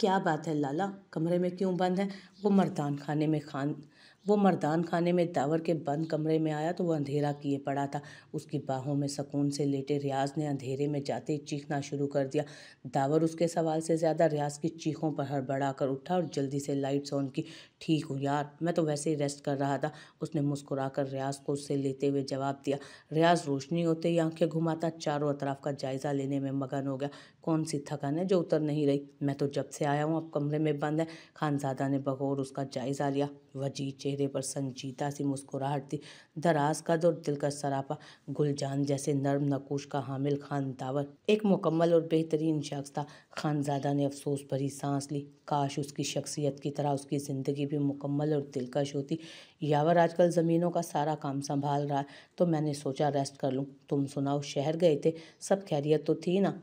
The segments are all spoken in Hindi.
क्या बात है लाला कमरे में क्यों बंद है वो मर्दान खाने में खान वो मर्दान खाने में दावर के बंद कमरे में आया तो वह अंधेरा किए पड़ा था उसकी बाहों में सकून से लेटे रियाज ने अंधेरे में जाते ही चीखना शुरू कर दिया दावर उसके सवाल से ज़्यादा रियाज की चीखों पर हड़बड़ा कर उठा और जल्दी से लाइट्स ऑन की ठीक हूँ यार मैं तो वैसे ही रेस्ट कर रहा था उसने मुस्कुरा कर रियाज को उससे लेते हुए जवाब दिया रियाज रोशनी होते ही आंखें घुमाता चारों अतराफ का जायज़ा लेने में मगन हो गया कौन सी थकान है जो उतर नहीं रही मैं तो जब से आया हूँ अब कमरे में बंद है खानजादा ने बगौर उसका जायज़ा लिया वजीचे चेहरे पर संजीदा सी मुस्कुराहट थी दराज कद और दिल का सरापा गुलजान जैसे नर्म नकोश का हामिल खान दावर एक मुकम्मल और बेहतरीन शख्स था खानजादा ने अफसोस भरी सांस ली काश उसकी शख्सियत की तरह उसकी ज़िंदगी भी मुकम्मल और दिलकश होती यावर आजकल ज़मीनों का सारा काम संभाल रहा है तो मैंने सोचा रेस्ट कर लूँ तुम सुनाओ शहर गए थे सब खैरियत तो थी ना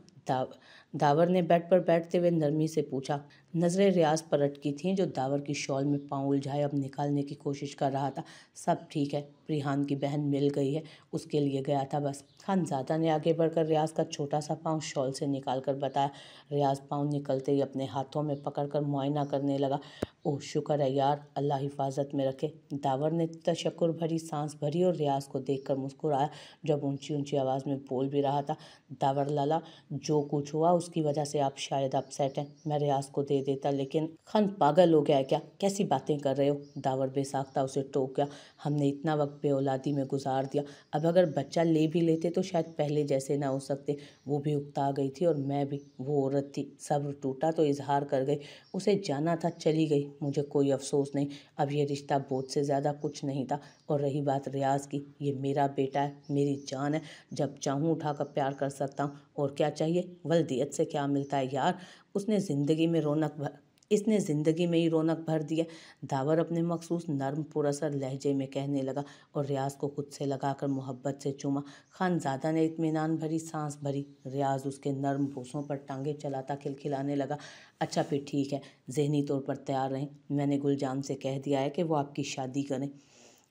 दावर ने बेड पर बैठते हुए नरमी से पूछा नज़रें रियाज पर अटकी थीं जो दावर की शॉल में पाँव उलझाए अब निकालने की कोशिश कर रहा था सब ठीक है रिहान की बहन मिल गई है उसके लिए गया था बस खानजादा ने आगे बढ़कर रियाज का छोटा सा पाँव शॉल से निकाल कर बताया रियाज पाँव निकलते ही अपने हाथों में पकड़ कर मुआयना करने लगा ओह शुक्र है यार अल्लाह हिफाजत में रखे दावर ने तशक्र भरी सांस भरी और रियाज को कर मुस्कुराया जब ऊँची ऊँची आवाज़ में बोल भी रहा था दावर लाला जो कुछ हुआ उसकी वजह से आप शायद अपसेट हैं मैं रियाज को देख दे देता लेकिन खान पागल हो गया है क्या कैसी बातें कर रहे हो दावर बेसाख्ता उसे टोक गया हमने इतना वक्त औलादी में गुजार दिया अब अगर बच्चा ले भी लेते तो शायद पहले जैसे ना हो सकते वो भी उगता गई थी और मैं भी वो औरत थी सब्र टूटा तो इजहार कर गई उसे जाना था चली गई मुझे कोई अफसोस नहीं अब यह रिश्ता बोझ से ज़्यादा कुछ नहीं था और रही बात रियाज की ये मेरा बेटा है मेरी जान है जब चाहूँ उठाकर प्यार कर सकता हूँ और क्या चाहिए वल्दियत से क्या मिलता है यार उसने ज़िंदगी में रौनक भर इसने ज़िंदगी में ही रौनक भर दिया दावर अपने मखसूस नर्म पुरसर लहजे में कहने लगा और रियाज को खुद से लगाकर मोहब्बत से चूमा खानजादा ने इतमान भरी सांस भरी रियाज उसके नर्म भूसों पर टांगे चलाता खिलखिलाने लगा अच्छा फिर ठीक है जहनी तौर पर तैयार रहें मैंने गुलजाम से कह दिया है कि वो आपकी शादी करें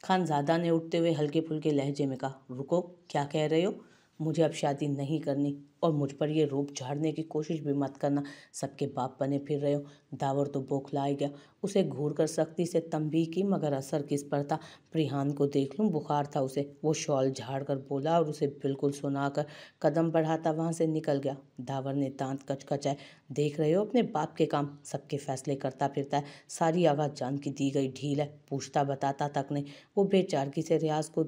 खानज़ादा ने उठते हुए हल्के फुल्के लहजे में कहा रुको क्या कह रहे हो मुझे अब शादी नहीं करनी और मुझ पर यह रूप झाड़ने की कोशिश भी मत करना सबके बाप बने फिर रहे हो दावर तो बौखलाया गया उसे घूर कर सख्ती से तंबी की मगर असर किस पर था प्रिहान को देख लूँ बुखार था उसे वो शॉल झाड़ कर बोला और उसे बिल्कुल सुना कर कदम बढ़ाता वहाँ से निकल गया दावर ने दांत कचकचाए देख रहे हो अपने बाप के काम सबके फैसले करता फिरता है सारी आगा जान की दी गई ढील है पूछता बताता तक नहीं वो बेचारगी से रियाज को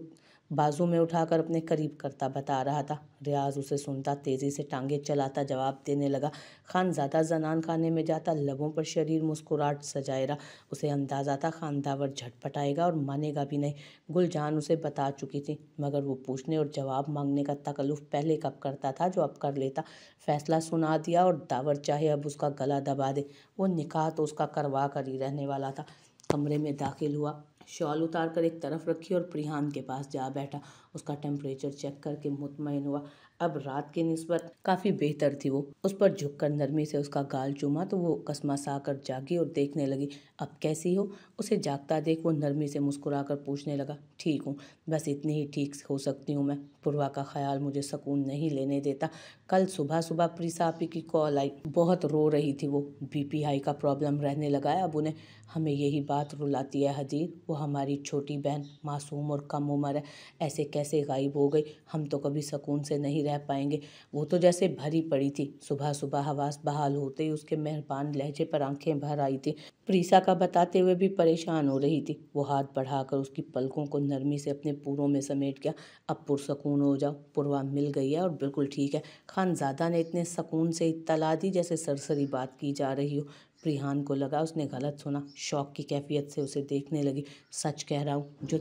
बाजू में उठाकर अपने करीब करता बता रहा था रियाज उसे सुनता तेज़ी से टांगे चलाता जवाब देने लगा खान ज़्यादा जनान खाने में जाता लबों पर शरीर मुस्कुराहट सजाए रहा उसे अंदाज़ा था खान दावर झटपटाएगा और मानेगा भी नहीं गुलजान उसे बता चुकी थी मगर वो पूछने और जवाब मांगने का तकल्लुफ़ पहले कब करता था जो अब कर लेता फैसला सुना दिया और दावर चाहे अब उसका गला दबा दे वो निकाह तो उसका करवा कर ही रहने वाला था कमरे में दाखिल हुआ शॉल उतार कर एक तरफ रखी और प्रिहान के पास जा बैठा उसका टेम्परेचर चेक करके मुतमिन हुआ अब रात की नस्बत काफ़ी बेहतर थी वो उस पर झुककर नरमी से उसका गाल चूमा तो वो कसमा सा कर जागी और देखने लगी अब कैसी हो उसे जागता देख वो नरमी से मुस्कुरा कर पूछने लगा ठीक हूँ बस इतनी ही ठीक हो सकती हूँ मैं पुरवा का ख्याल मुझे सुकून नहीं लेने देता कल सुबह सुबह प्रीसा आपी की कॉल आई बहुत रो रही थी वो बीपी हाई का प्रॉब्लम रहने लगा है अब उन्हें हमें यही बात रुलाती है हदीर वो हमारी छोटी बहन मासूम और कम उम्र है ऐसे कैसे गायब हो गई हम तो कभी सुकून से नहीं रह पाएंगे वो तो जैसे भरी पड़ी थी सुबह सुबह हवास बहाल होते ही उसके मेहरबान लहजे पर आंखें भर आई थी प्रीसा का बताते हुए भी परेशान हो रही थी वो हाथ बढ़ाकर उसकी पलकों को नरमी से अपने पूरों में समेट गया अब पुरसकून हो जाओ पुरवा मिल गई है और बिल्कुल ठीक है खानजादा ने इतने सकून से इतला दी जैसे सरसरी बात की जा रही हो प्रिहान को लगा उसने गलत सुना शौक की कैफियत से उसे देखने लगी सच कह रहा हूँ जो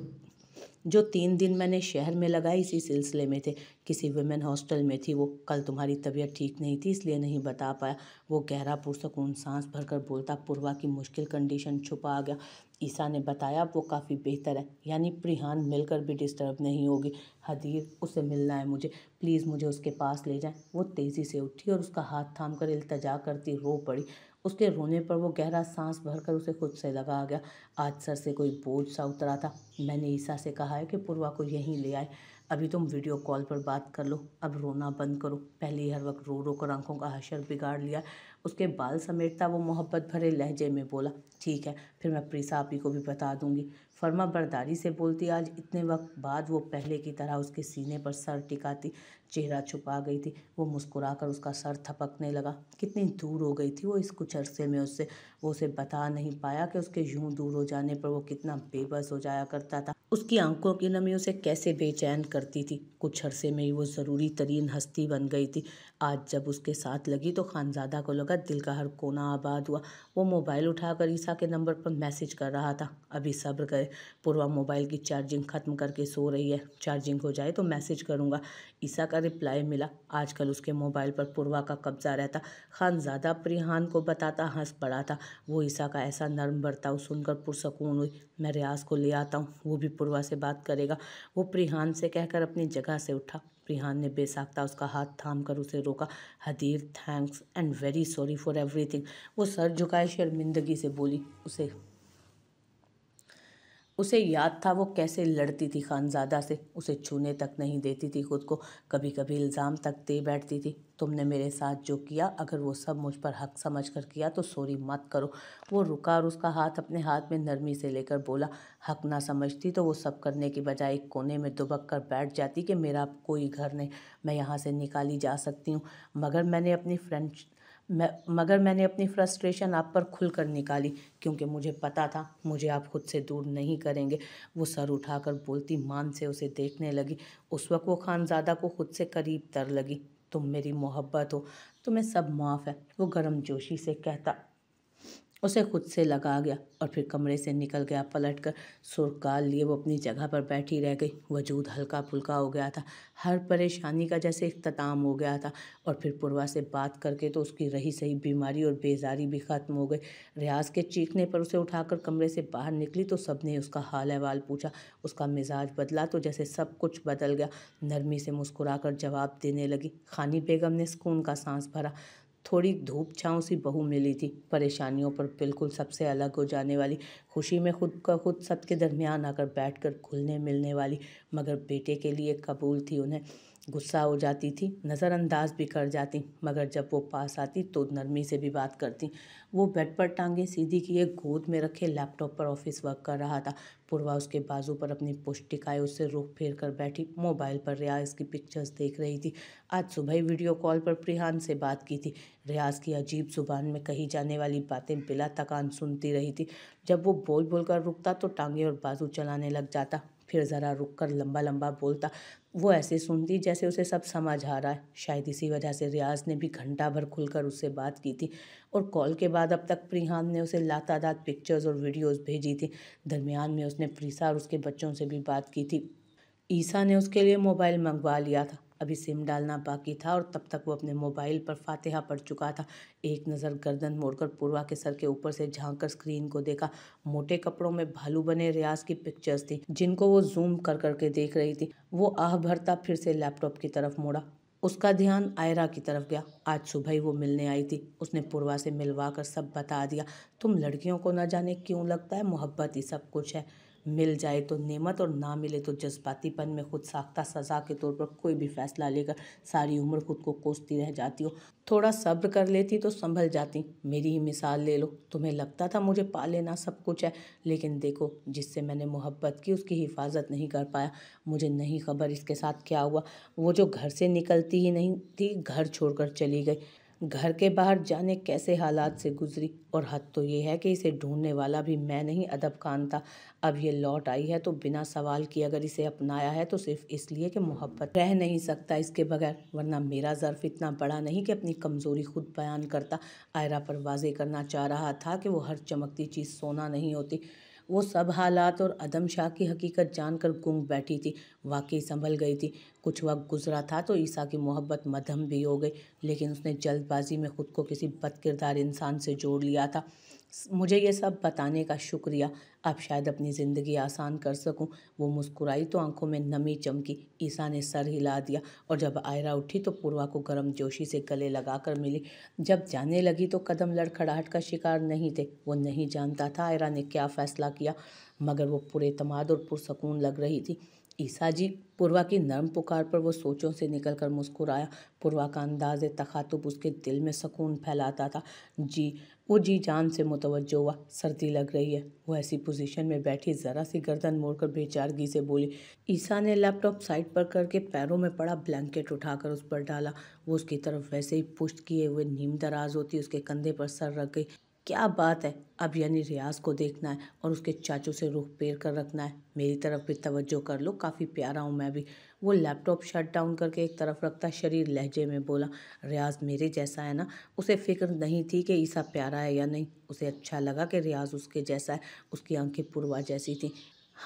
जो तीन दिन मैंने शहर में लगाई इसी सिलसिले में थे किसी वुमेन हॉस्टल में थी वो कल तुम्हारी तबीयत ठीक नहीं थी इसलिए नहीं बता पाया वो गहरा पुरसकून सांस भरकर बोलता पुरवा की मुश्किल कंडीशन छुपा आ गया ईसा ने बताया वो काफ़ी बेहतर है यानी प्रिहान मिलकर भी डिस्टर्ब नहीं होगी हदीर उसे मिलना है मुझे प्लीज़ मुझे उसके पास ले जाएँ वो तेज़ी से उठी और उसका हाथ थाम कर इल्तजा करती रो पड़ी उसके रोने पर वो गहरा सांस भरकर उसे खुद से लगा आ गया आज सर से कोई बोझ सा उतरा था मैंने ईसा से कहा है कि पुरवा को यहीं ले आए अभी तुम वीडियो कॉल पर बात कर लो अब रोना बंद करो पहले ही हर वक्त रो रो कर आंखों का हशर बिगाड़ लिया उसके बाल समेटता वो मोहब्बत भरे लहजे में बोला ठीक है फिर मैं प्रीसा आपी को भी बता दूंगी फर्मा बर्दारी से बोलती आज इतने वक्त बाद वो पहले की तरह उसके सीने पर सर टिकाती चेहरा छुपा गई थी वो कर उसका सर थपकने लगा कितनी दूर हो गई थी वो इस कुछ अरसे में उससे वो उसे बता नहीं पाया कि उसके यूँ दूर हो जाने पर वो कितना बेबस हो जाया करता था उसकी आंखों की नमी उसे कैसे बेचैन करती थी कुछ अरसे में ही वो ज़रूरी तरीन हस्ती बन गई थी आज जब उसके साथ लगी तो खानजादा को लगा दिल का हर कोना आबाद हुआ वो मोबाइल उठाकर ईसा के नंबर पर मैसेज कर रहा था अभी सब्र करे पूर्वा मोबाइल की चार्जिंग ख़त्म करके सो रही है चार्जिंग हो जाए तो मैसेज करूँगा ईसा का रिप्लाई मिला आजकल उसके मोबाइल पर पूर्वा का कब्जा रहता खानजादा परिहान को बताता हंस पड़ा था वो ईसा का ऐसा नर्म बरताव सुनकर पुरसकून हुई मैं रियाज को ले आता हूँ वो भी पूर्वा से बात करेगा वो प्रिहान से कहकर अपनी जगह से उठा रिहान ने बेसाख्ता उसका हाथ थाम कर उसे रोका हदीर thanks and very sorry for everything वो सर झुकाए शर्मिंदगी से बोली उसे उसे याद था वो कैसे लड़ती थी खानजादा से उसे छूने तक नहीं देती थी खुद को कभी कभी इल्ज़ाम तक दे बैठती थी तुमने मेरे साथ जो किया अगर वो सब मुझ पर हक समझ कर किया तो सॉरी मत करो वो रुका और उसका हाथ अपने हाथ में नरमी से लेकर बोला हक ना समझती तो वो सब करने के बजाय एक कोने में दुबक कर बैठ जाती कि मेरा कोई घर नहीं मैं यहाँ से निकाली जा सकती हूँ मगर मैंने अपनी फ्रेंड मैं मगर मैंने अपनी फ़्रस्ट्रेशन आप पर खुल कर निकाली क्योंकि मुझे पता था मुझे आप खुद से दूर नहीं करेंगे वो सर उठाकर बोलती मान से उसे देखने लगी उस वक्त वो खानजादा को खुद से करीब तर लगी तुम मेरी मोहब्बत हो तुम्हें सब माफ़ है वो गर्म जोशी से कहता उसे खुद से लगा गया और फिर कमरे से निकल गया पलट कर सुरकाल लिए वो अपनी जगह पर बैठी रह गई वजूद हल्का फुल्का हो गया था हर परेशानी का जैसे अख्ताम हो गया था और फिर पुरवा से बात करके तो उसकी रही सही बीमारी और बेजारी भी ख़त्म हो गई रियाज के चीखने पर उसे उठाकर कमरे से बाहर निकली तो सब ने उसका हाल अहवाल पूछा उसका मिजाज बदला तो जैसे सब कुछ बदल गया नरमी से मुस्कुरा जवाब देने लगी खानी बेगम ने सुकून का सांस भरा थोड़ी धूप छाँव सी बहू मिली थी परेशानियों पर बिल्कुल सबसे अलग हो जाने वाली खुशी में खुद का खुद सबके दरमियान आकर बैठकर घुलने मिलने वाली मगर बेटे के लिए कबूल थी उन्हें गुस्सा हो जाती थी नज़रअंदाज भी कर जाती मगर जब वो पास आती तो नरमी से भी बात करती वो बेड पर टांगे सीधी किए गोद में रखे लैपटॉप पर ऑफिस वर्क कर रहा था पुरवा उसके बाजू पर अपनी पुष्टिकाएँ उससे रुख फेर कर बैठी मोबाइल पर रियाज की पिक्चर्स देख रही थी आज सुबह ही वीडियो कॉल पर प्रिहान से बात की थी रियाज की अजीब जुबान में कही जाने वाली बातें बिला थकान सुनती रही थी जब वो बोल बोल कर रुकता तो टांगे और बाजू चलाने लग जाता फिर ज़रा रुक कर लंबा लंबा बोलता वो ऐसे सुनती जैसे उसे सब समझ आ रहा है शायद इसी वजह से रियाज ने भी घंटा भर खुलकर उससे बात की थी और कॉल के बाद अब तक प्रिहान ने उसे लातादात पिक्चर्स और वीडियोस भेजी थी दरमियान में उसने प्रीसा और उसके बच्चों से भी बात की थी ईसा ने उसके लिए मोबाइल मंगवा लिया था अभी सिम डालना बाकी था और तब तक वो अपने मोबाइल पर फातिहा पढ़ चुका था एक नज़र गर्दन मोड़कर पूर्वा के सर के ऊपर से झांक कर स्क्रीन को देखा मोटे कपड़ों में भालू बने रियाज की पिक्चर्स थी जिनको वो जूम कर करके देख रही थी वो आह भरता फिर से लैपटॉप की तरफ मोड़ा उसका ध्यान आयरा की तरफ गया आज सुबह ही वो मिलने आई थी उसने पूर्वा से मिलवा कर सब बता दिया तुम लड़कियों को ना जाने क्यों लगता है मोहब्बत ही सब कुछ है मिल जाए तो नेमत और ना मिले तो जज्बातीपन में खुद साख्ता सज़ा के तौर पर कोई भी फैसला लेकर सारी उम्र खुद को कोसती रह जाती हो थोड़ा सब्र कर लेती तो संभल जाती मेरी ही मिसाल ले लो तुम्हें लगता था मुझे पा लेना सब कुछ है लेकिन देखो जिससे मैंने मोहब्बत की उसकी हिफाजत नहीं कर पाया मुझे नहीं खबर इसके साथ क्या हुआ वो जो घर से निकलती ही नहीं थी घर छोड़कर चली गई घर के बाहर जाने कैसे हालात से गुजरी और हद तो ये है कि इसे ढूंढने वाला भी मैं नहीं अदब खान था अब ये लौट आई है तो बिना सवाल किए अगर इसे अपनाया है तो सिर्फ इसलिए कि मोहब्बत रह नहीं सकता इसके बगैर वरना मेरा ज़र्फ इतना बड़ा नहीं कि अपनी कमज़ोरी खुद बयान करता आयरा पर वाजे करना चाह रहा था कि वो हर चमकती चीज़ सोना नहीं होती वो सब हालात और अदम शाह की हकीकत जानकर गुम बैठी थी वाकई संभल गई थी कुछ वक्त गुजरा था तो ईसा की मोहब्बत मदहम भी हो गई लेकिन उसने जल्दबाजी में ख़ुद को किसी बदकिरदार इंसान से जोड़ लिया था मुझे ये सब बताने का शुक्रिया अब शायद अपनी ज़िंदगी आसान कर सकूं वो मुस्कुराई तो आंखों में नमी चमकी ईसा ने सर हिला दिया और जब आयरा उठी तो पूर्वा को गर्म जोशी से गले लगाकर मिली जब जाने लगी तो कदम लड़खड़ाहट का शिकार नहीं थे वो नहीं जानता था आयरा ने क्या फ़ैसला किया मगर वो तमाद और पुरसकून लग रही थी ईसा जी पूर्वा की नरम पुकार पर वो सोचों से निकलकर मुस्कुराया पूर्वा का अंदाज तखातुब उसके दिल में सुकून फैलाता था जी वो जी जान से मुतवजो हुआ सर्दी लग रही है वो ऐसी पोजीशन में बैठी ज़रा सी गर्दन मोड़कर बेचारगी से बोली ईसा ने लैपटॉप साइड पर करके पैरों में पड़ा ब्लैंकेट उठाकर उस पर डाला वो उसकी तरफ वैसे ही पुष्ट किए हुए नीम दराज होती उसके कंधे पर सर रख गई क्या बात है अब यानी रियाज को देखना है और उसके चाचू से रुख पेर कर रखना है मेरी तरफ भी तवज्जो कर लो काफ़ी प्यारा हूँ मैं भी वो लैपटॉप शट डाउन करके एक तरफ रखता शरीर लहजे में बोला रियाज मेरे जैसा है ना उसे फिक्र नहीं थी कि ईसा प्यारा है या नहीं उसे अच्छा लगा कि रियाज उसके जैसा है उसकी आंखें पुरवा जैसी थी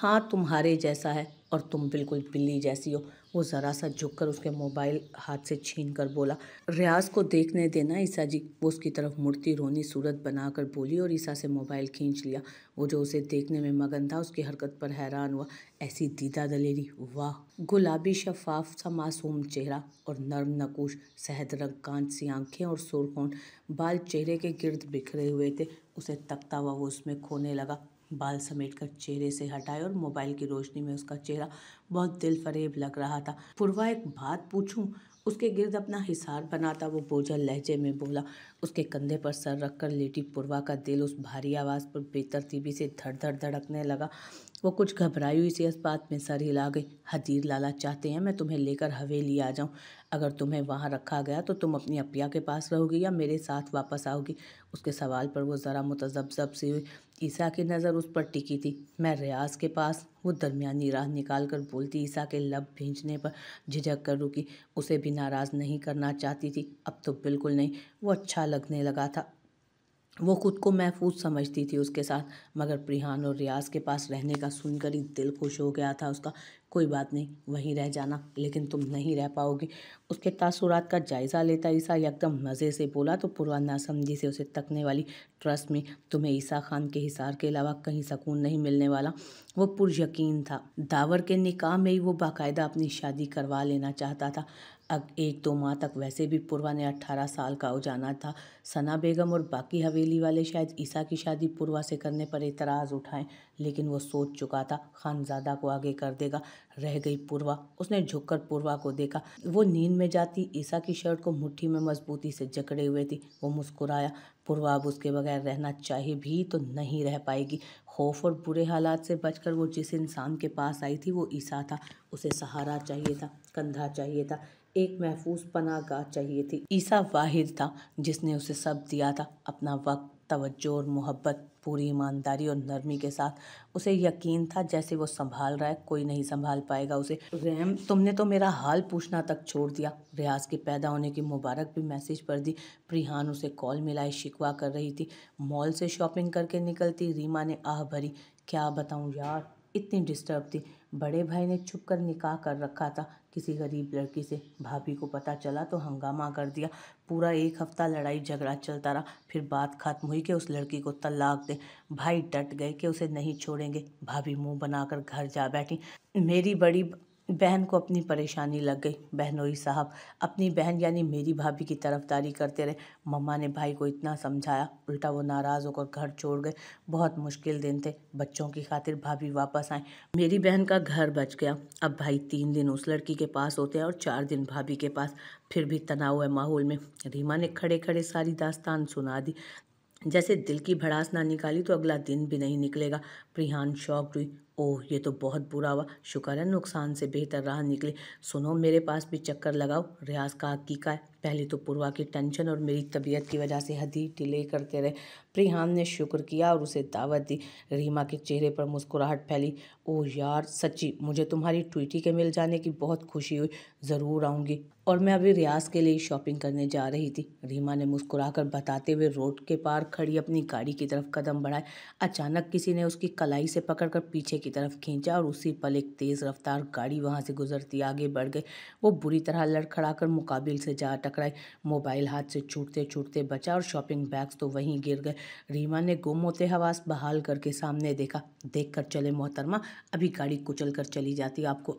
हाँ तुम्हारे जैसा है और तुम बिल्कुल बिल्ली जैसी हो वो ज़रा सा झुक कर उसके मोबाइल हाथ से छीन कर बोला रियाज को देखने देना ईसा जी वो उसकी तरफ मुड़ती रोनी सूरत बनाकर बोली और ईसा से मोबाइल खींच लिया वो जो उसे देखने में मगन था उसकी हरकत पर हैरान हुआ ऐसी दीदा दलेरी वाह गुलाबी शफाफ सा मासूम चेहरा और नर्म नकुश सहद रंग कांच सी आंखें और सुरखोन बाल चेहरे के गिर्द बिखरे हुए थे उसे तकता हुआ वो उसमें खोने लगा बाल समेट कर चेहरे से हटाए और मोबाइल की रोशनी में उसका चेहरा बहुत दिल फरेब लग रहा था पुरवा एक बात पूछूं उसके गिर्द अपना हिसार बनाता वो बोझल लहजे में बोला उसके कंधे पर सर रख कर लेटी पुरवा का दिल उस भारी आवाज़ पर बेतरतीबी से धड़ धड़ धड़कने लगा वो कुछ घबराई हुई सी इस बात में सर हिला गई हदीर लाला चाहते हैं मैं तुम्हें लेकर हवेली आ जाऊं अगर तुम्हें वहाँ रखा गया तो तुम अपनी अपिया के पास रहोगी या मेरे साथ वापस आओगी उसके सवाल पर वो ज़रा मुतजबजब सी हुई ईसा की नज़र उस पर टिकी थी मैं रियाज के पास वो दरमियानी राह निकाल कर बोलती ईसा के लब भींचने पर झिझक कर रुकी उसे भी नाराज़ नहीं करना चाहती थी अब तो बिल्कुल नहीं वो अच्छा लगने लगा था वो खुद को महफूज समझती थी उसके साथ मगर प्रिहान और रियाज के पास रहने का सुनकर ही दिल खुश हो गया था उसका कोई बात नहीं वहीं रह जाना लेकिन तुम नहीं रह पाओगे उसके तासुरात का जायज़ा लेता ईसा यकदम मज़े से बोला तो पुरवा नासमझी से उसे तकने वाली ट्रस्ट में तुम्हें ईसा खान के हिसार के अलावा कहीं सकून नहीं मिलने वाला वो पुरयकीन था दावर के निकाह में ही वो बाकायदा अपनी शादी करवा लेना चाहता था अब एक दो माह तक वैसे भी पुरवा ने अट्ठारह साल का हो जाना था सना बेगम और बाकी हवेली वाले शायद ईसा की शादी पुरवा से करने पर एतराज़ उठाएं लेकिन वो सोच चुका था खानजादा को आगे कर देगा रह गई पूर्वा उसने झुककर पूर्वा को देखा वो नींद में जाती ईसा की शर्ट को मुट्ठी में मजबूती से जकड़े हुए थी वो मुस्कुराया पूर्वा अब उसके बगैर रहना चाहे भी तो नहीं रह पाएगी खौफ और बुरे हालात से बचकर वो जिस इंसान के पास आई थी वो ईसा था उसे सहारा चाहिए था कंधा चाहिए था एक महफूज पनागाह चाहिए थी ईसा वाहिद था जिसने उसे सब दिया था अपना वक्त तवज्जो और मोहब्बत पूरी ईमानदारी और नरमी के साथ उसे यकीन था जैसे वो संभाल रहा है कोई नहीं संभाल पाएगा उसे रैम तुमने तो मेरा हाल पूछना तक छोड़ दिया रियाज के पैदा होने की मुबारक भी मैसेज पर दी प्रिहान उसे कॉल मिलाए शिकवा कर रही थी मॉल से शॉपिंग करके निकलती रीमा ने आह भरी क्या बताऊँ यार इतनी डिस्टर्ब थी बड़े भाई ने छुप कर निकाह कर रखा था किसी गरीब लड़की से भाभी को पता चला तो हंगामा कर दिया पूरा एक हफ्ता लड़ाई झगड़ा चलता रहा फिर बात खत्म हुई कि उस लड़की को तलाक दे भाई डट गए कि उसे नहीं छोड़ेंगे भाभी मुंह बनाकर घर जा बैठी मेरी बड़ी बहन को अपनी परेशानी लग गई बहनोई साहब अपनी बहन यानी मेरी भाभी की तरफदारी करते रहे मम्मा ने भाई को इतना समझाया उल्टा वो नाराज़ होकर घर छोड़ गए बहुत मुश्किल दिन थे बच्चों की खातिर भाभी वापस आए मेरी बहन का घर बच गया अब भाई तीन दिन उस लड़की के पास होते हैं और चार दिन भाभी के पास फिर भी तनाव है माहौल में रीमा ने खड़े खड़े सारी दास्तान सुना दी जैसे दिल की भड़ास ना निकाली तो अगला दिन भी नहीं निकलेगा प्रियान शॉक हुई ओह ये तो बहुत बुरा हुआ शुक्र है नुकसान से बेहतर राह निकली सुनो मेरे पास भी चक्कर लगाओ रियाज का हकीका है पहले तो पुरवा की टेंशन और मेरी तबीयत की वजह से हदी डिले करते रहे प्रिहान ने शुक्र किया और उसे दावत दी रीमा के चेहरे पर मुस्कुराहट फैली ओह यार सच्ची मुझे तुम्हारी ट्विटी के मिल जाने की बहुत खुशी हुई ज़रूर आऊँगी और मैं अभी रियाज के लिए शॉपिंग करने जा रही थी रीमा ने मुस्कुराकर बताते हुए रोड के पार खड़ी अपनी गाड़ी की तरफ कदम बढ़ाए अचानक किसी ने उसकी कलाई से पकड़कर पीछे की तरफ खींचा और उसी पल एक तेज़ रफ्तार गाड़ी वहाँ से गुजरती आगे बढ़ गई वो बुरी तरह लड़खड़ाकर मुकाबिल से जा टकराई मोबाइल हाथ से छूटते छूटते बचा और शॉपिंग बैग्स तो वहीं गिर गए रीमा ने गुम होते हवास बहाल करके सामने देखा देख कर चले मोहतरमा अभी गाड़ी कुचल कर चली जाती आपको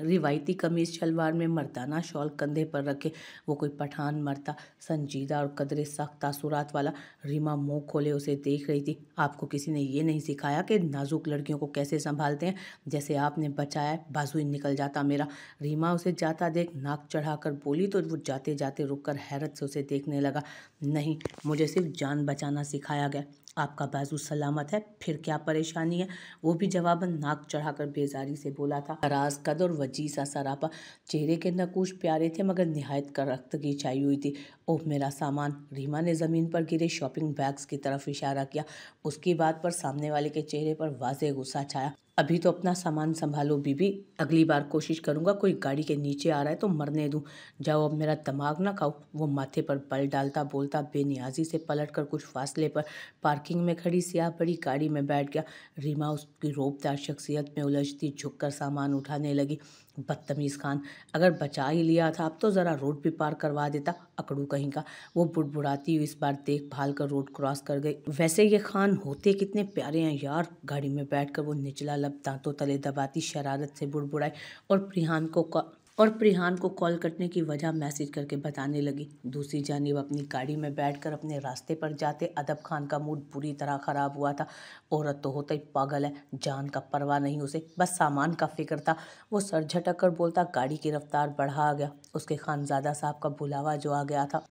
रिवायती कमीज़ शलवार में मर्दाना शॉल कंधे पर रखे वो कोई पठान मरता संजीदा और कदरे सख्त तासुरात वाला रीमा मुंह खोले उसे देख रही थी आपको किसी ने ये नहीं सिखाया कि नाजुक लड़कियों को कैसे संभालते हैं जैसे आपने बचाया बाजू निकल जाता मेरा रीमा उसे जाता देख नाक चढ़ाकर बोली तो वो जाते जाते रुक कर हैरत से उसे देखने लगा नहीं मुझे सिर्फ जान बचाना सिखाया गया आपका बाजू सलामत है फिर क्या परेशानी है वो भी जवाबन नाक चढ़ाकर बेजारी से बोला था राज कद और वजीसा सरापा चेहरे के नकूश प्यारे थे मगर नहायत की छाई हुई थी ओह मेरा सामान रीमा ने ज़मीन पर गिरे शॉपिंग बैग्स की तरफ इशारा किया उसकी बात पर सामने वाले के चेहरे पर वाज गुस्सा छाया अभी तो अपना सामान संभालो बीबी अगली बार कोशिश करूँगा कोई गाड़ी के नीचे आ रहा है तो मरने दूँ जाओ अब मेरा दिमाग ना खाओ वो माथे पर बल डालता बोलता बेनियाजी से पलट कर कुछ फासले पर पार्किंग में खड़ी सियाह बड़ी गाड़ी में बैठ गया रीमा उसकी रोबदार शख्सियत में उलझती झुककर सामान उठाने लगी बदतमीज़ खान अगर बचा ही लिया था अब तो ज़रा रोड भी पार करवा देता अकड़ू कहीं का वो बुड़बुड़ाती हुई इस बार देख भाल कर रोड क्रॉस कर गई वैसे ये खान होते कितने प्यारे हैं यार गाड़ी में बैठकर वो निचला लब दांतों तले दबाती शरारत से बुड़बुड़ाई और प्रिहान को और प्रिहान को कॉल करने की वजह मैसेज करके बताने लगी दूसरी जानब अपनी गाड़ी में बैठकर अपने रास्ते पर जाते अदब खान का मूड बुरी तरह ख़राब हुआ था औरत तो होता ही पागल है जान का परवाह नहीं उसे बस सामान का फिक्र था वो सर झटक कर बोलता गाड़ी की रफ्तार बढ़ा आ गया उसके खानजादा साहब का बुलावा जो आ गया था